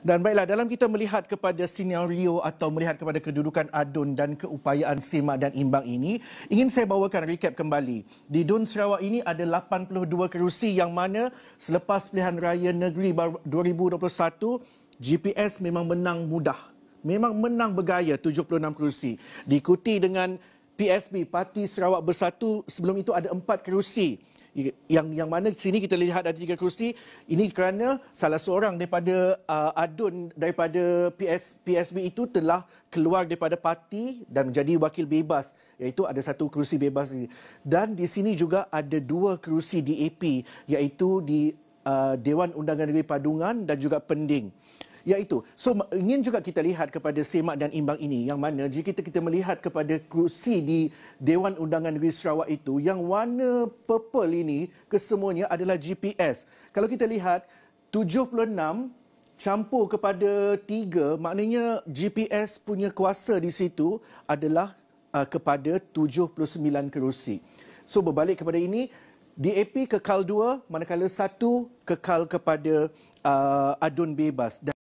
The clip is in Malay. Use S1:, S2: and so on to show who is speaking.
S1: Dan baiklah, dalam kita melihat kepada senario atau melihat kepada kedudukan ADUN dan keupayaan simak dan imbang ini, ingin saya bawakan recap kembali. Di DUN Sarawak ini ada 82 kerusi yang mana selepas pilihan raya negeri 2021, GPS memang menang mudah. Memang menang bergaya 76 kerusi. Diikuti dengan PSB Parti Sarawak Bersatu sebelum itu ada empat kerusi yang yang mana sini kita lihat ada tiga kerusi ini kerana salah seorang daripada uh, adun daripada PS, PSB itu telah keluar daripada parti dan menjadi wakil bebas iaitu ada satu kerusi bebas ini dan di sini juga ada dua kerusi DAP iaitu di uh, Dewan Undangan Negeri Padungan dan juga Pending iaitu so ingin juga kita lihat kepada semak dan imbang ini yang mana jika kita, kita melihat kepada kerusi di Dewan Undangan Negeri Sarawak itu yang warna purple ini kesemuanya adalah GPS. Kalau kita lihat 76 campur kepada tiga maknanya GPS punya kuasa di situ adalah uh, kepada 79 kerusi. So berbalik kepada ini DAP kekal dua, manakala satu kekal kepada uh, adun bebas. Dan